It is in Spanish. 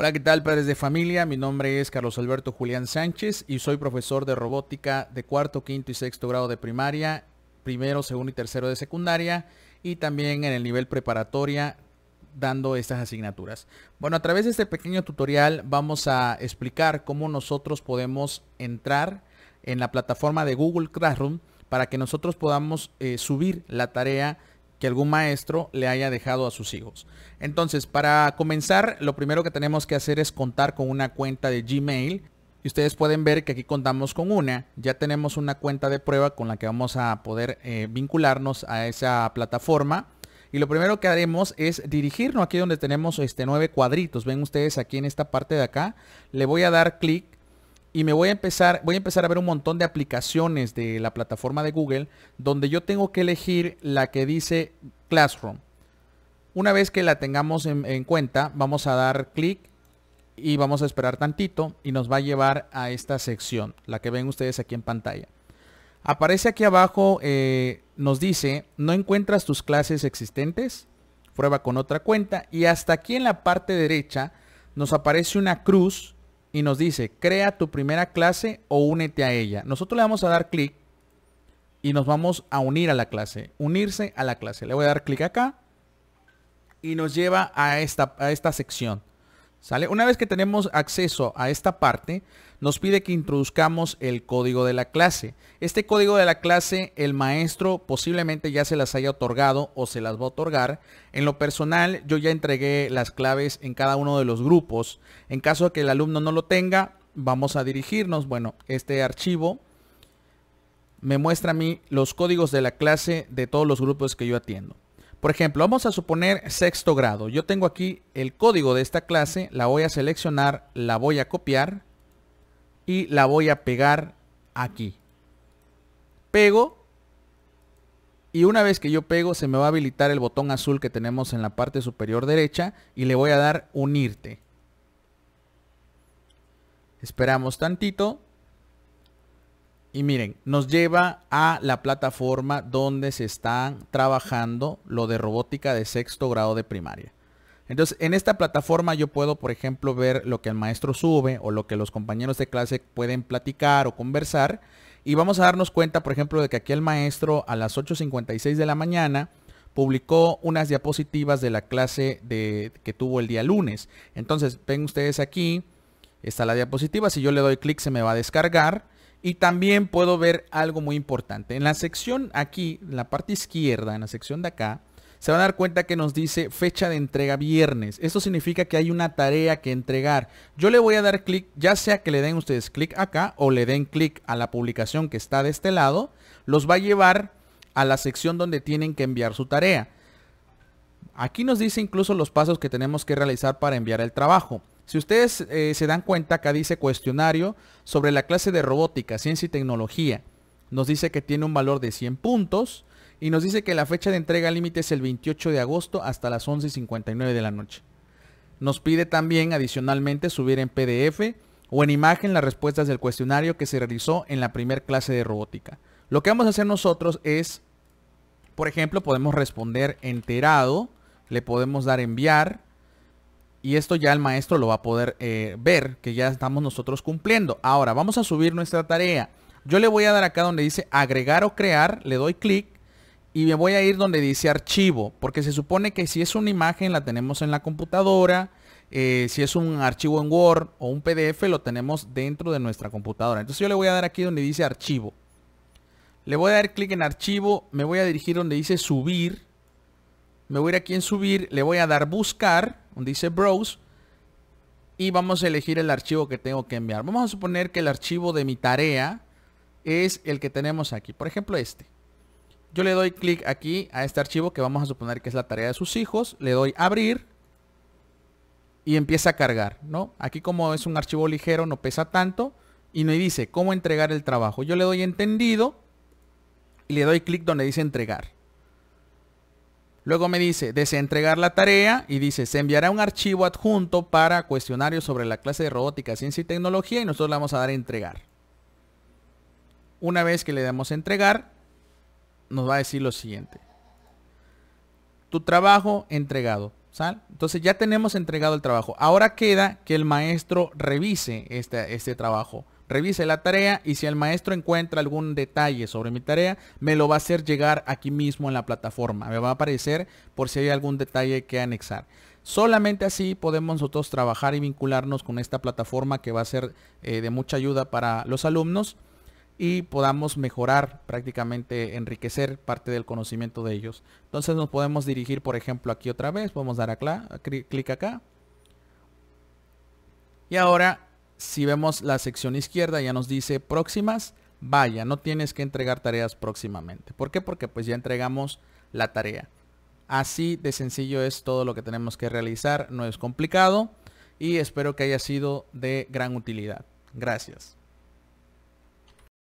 Hola, ¿qué tal padres de familia? Mi nombre es Carlos Alberto Julián Sánchez y soy profesor de robótica de cuarto, quinto y sexto grado de primaria, primero, segundo y tercero de secundaria y también en el nivel preparatoria dando estas asignaturas. Bueno, a través de este pequeño tutorial vamos a explicar cómo nosotros podemos entrar en la plataforma de Google Classroom para que nosotros podamos eh, subir la tarea que algún maestro le haya dejado a sus hijos. Entonces, para comenzar, lo primero que tenemos que hacer es contar con una cuenta de Gmail. Y ustedes pueden ver que aquí contamos con una. Ya tenemos una cuenta de prueba con la que vamos a poder eh, vincularnos a esa plataforma. Y lo primero que haremos es dirigirnos aquí donde tenemos este nueve cuadritos. Ven ustedes aquí en esta parte de acá. Le voy a dar clic y me voy a empezar, voy a empezar a ver un montón de aplicaciones de la plataforma de Google donde yo tengo que elegir la que dice Classroom. Una vez que la tengamos en, cuenta, vamos a dar clic y vamos a esperar tantito y nos va a llevar a esta sección, la que ven ustedes aquí en pantalla. Aparece aquí abajo, eh, nos dice, no encuentras tus clases existentes, prueba con otra cuenta y hasta aquí en la parte derecha nos aparece una cruz y nos dice, crea tu primera clase o únete a ella. Nosotros le vamos a dar clic y nos vamos a unir a la clase, unirse a la clase. Le voy a dar clic acá y nos lleva a esta, esta sección. Una vez que tenemos acceso a esta parte, nos pide que introduzcamos el código de la clase. Este código de la clase el maestro posiblemente ya se las haya otorgado o se las va a otorgar. En lo personal yo ya entregué las claves en cada uno de los grupos. En caso de que el alumno no lo tenga, vamos a dirigirnos. Bueno, este archivo me muestra a mí los códigos de la clase de todos los grupos que yo atiendo. Por ejemplo, vamos a suponer sexto grado. Yo tengo aquí el código de esta clase, la voy a seleccionar, la voy a copiar y la voy a pegar aquí. Pego y una vez que yo pego se me va a habilitar el botón azul que tenemos en la parte superior derecha y le voy a dar unirte. Esperamos tantito. Y miren, nos lleva a la plataforma donde se están trabajando lo de robótica de sexto grado de primaria. Entonces, en esta plataforma yo puedo, por ejemplo, ver lo que el maestro sube o lo que los compañeros de clase pueden platicar o conversar. Y vamos a darnos cuenta, por ejemplo, de que aquí el maestro a las 8.56 de la mañana publicó unas diapositivas de la clase de, que tuvo el día lunes. Entonces, ven ustedes aquí, está la diapositiva. Si yo le doy clic, se me va a descargar. Y también puedo ver algo muy importante. En la sección aquí, en la parte izquierda, en la sección de acá, se van a dar cuenta que nos dice fecha de entrega viernes. Esto significa que hay una tarea que entregar. Yo le voy a dar clic, ya sea que le den ustedes clic acá o le den clic a la publicación que está de este lado, los va a llevar a la sección donde tienen que enviar su tarea. Aquí nos dice incluso los pasos que tenemos que realizar para enviar el trabajo. Si ustedes eh, se dan cuenta, acá dice cuestionario sobre la clase de robótica, ciencia y tecnología. Nos dice que tiene un valor de 100 puntos y nos dice que la fecha de entrega límite es el 28 de agosto hasta las 11.59 de la noche. Nos pide también adicionalmente subir en PDF o en imagen las respuestas del cuestionario que se realizó en la primera clase de robótica. Lo que vamos a hacer nosotros es, por ejemplo, podemos responder enterado, le podemos dar enviar, y esto ya el maestro lo va a poder eh, ver, que ya estamos nosotros cumpliendo. Ahora, vamos a subir nuestra tarea. Yo le voy a dar acá donde dice agregar o crear, le doy clic y me voy a ir donde dice archivo, porque se supone que si es una imagen la tenemos en la computadora, eh, si es un archivo en Word o un PDF lo tenemos dentro de nuestra computadora. Entonces yo le voy a dar aquí donde dice archivo. Le voy a dar clic en archivo, me voy a dirigir donde dice subir. Me voy a ir aquí en subir, le voy a dar buscar donde dice browse y vamos a elegir el archivo que tengo que enviar. Vamos a suponer que el archivo de mi tarea es el que tenemos aquí. Por ejemplo, este. Yo le doy clic aquí a este archivo que vamos a suponer que es la tarea de sus hijos. Le doy abrir y empieza a cargar, ¿no? Aquí como es un archivo ligero, no pesa tanto y me dice cómo entregar el trabajo. Yo le doy entendido y le doy clic donde dice entregar. Luego me dice, desentregar la tarea y dice, se enviará un archivo adjunto para cuestionarios sobre la clase de robótica, ciencia y tecnología y nosotros le vamos a dar a entregar. Una vez que le damos a entregar, nos va a decir lo siguiente. Tu trabajo entregado. Entonces ya tenemos entregado el trabajo. Ahora queda que el maestro revise este, este trabajo. Revise la tarea y si el maestro encuentra algún detalle sobre mi tarea, me lo va a hacer llegar aquí mismo en la plataforma. Me va a aparecer por si hay algún detalle que anexar. Solamente así podemos nosotros trabajar y vincularnos con esta plataforma que va a ser eh, de mucha ayuda para los alumnos y podamos mejorar prácticamente, enriquecer parte del conocimiento de ellos. Entonces nos podemos dirigir, por ejemplo, aquí otra vez, podemos dar a clic acá. Y ahora si vemos la sección izquierda, ya nos dice próximas. Vaya, no tienes que entregar tareas próximamente. ¿Por qué? Porque pues ya entregamos la tarea. Así de sencillo es todo lo que tenemos que realizar. No es complicado y espero que haya sido de gran utilidad. Gracias.